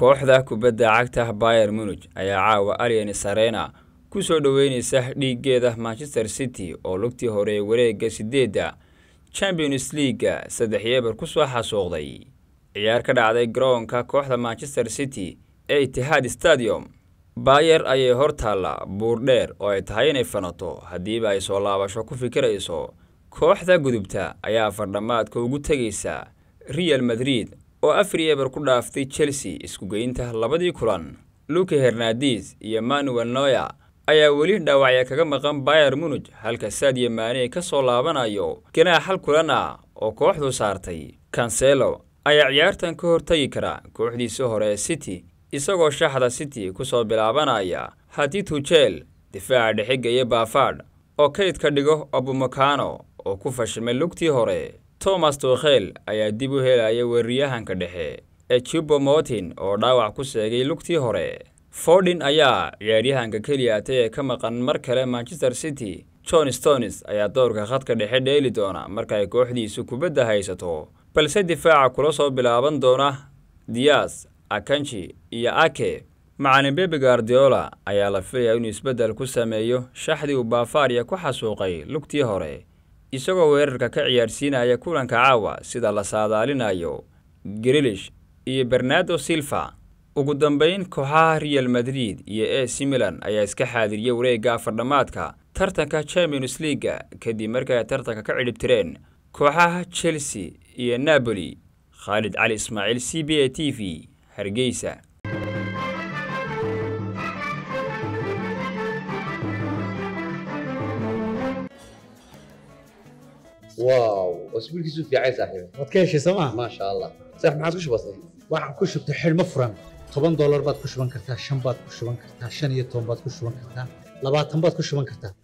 kooxda kubadda cagta bayer munij ayaa caawa alien sarena ku soo dhoweynaysa dhiiggeeda manchester city oo lugtii hore wareegga sideedda champions leaga saddex yeebar ku soo xasuuqday ciyaar ka dhacday garoonka kooxda manchester city ee itihaad stadium bayer ayay hor taalla buur dheer oo ay tahay inay fanato haddiiba ay soo laabasho ku fikirayso kooxda gudubta ayaa fardhamaadka ugu tegaysa real madrid oo afar iyo eber ku dhaaftay chelsea iskugeynta labadii kulan luke hernadis iyo manuel noya ayaa weli dhaawacya kaga maqan bayer munuj halka saadiya maane ka soo laabanayo ganaa hal kulan ah oo kooxdu saartay kanselo ayaa ciyaartan ka hortagi kara kooxdiisii hore ee city isagoo shaxda city ku soo bilaabanaya haddii tujeel difaaca dhexiga iyo baafadh oo kaydka dhigo abumakano oo ku fashilmay lugtii hore tomas tokhel ayaa dib u helaya weriyahanka dhexe ejibo mootin oo dhaawac ku seegay lugtii hore fordin ayaa ciyaaryahanka keliyaatay ee ka maqan mar kale manchester city john stones ayaa dowrka khadka dhexe dheeli doona marka ay kooxdiisu kubadda haysato balse difaaca kula soo bilaaban doona diyas akanji iyo ake macalin bebi gardiola ayaa la filaya inuu isbeddel ku sameeyo shaxdii uu bavaria ku xasuuqay lugtii hore isagoo weerarka ka ciyaarsiinaya kulanka caawa sida la saadaalinayo grilish iyo bernardo silva ugu dambeyn kooxaha real madrid iyo e c milan ayaa iska xaadiriyay wareegga afardhammaadka tartanka champions leaga kadib markii ay tartanka ka cidhibtireen kooxaha chelsea iyo napoli khaalid cali ismaaciil c b a t v hargeysa waaw isbuulkiisu fiican saaxiib waad ka heshay soo maa maasha allah saaxiib maxaad ku shubatay waxaan ku shubtay xidhmo furan toban dollar baad ku shuban kartaa shan baad ku shuban kartaa shan iyo toban baad ku shuban kartaa labaatan baad ku shuban kartaa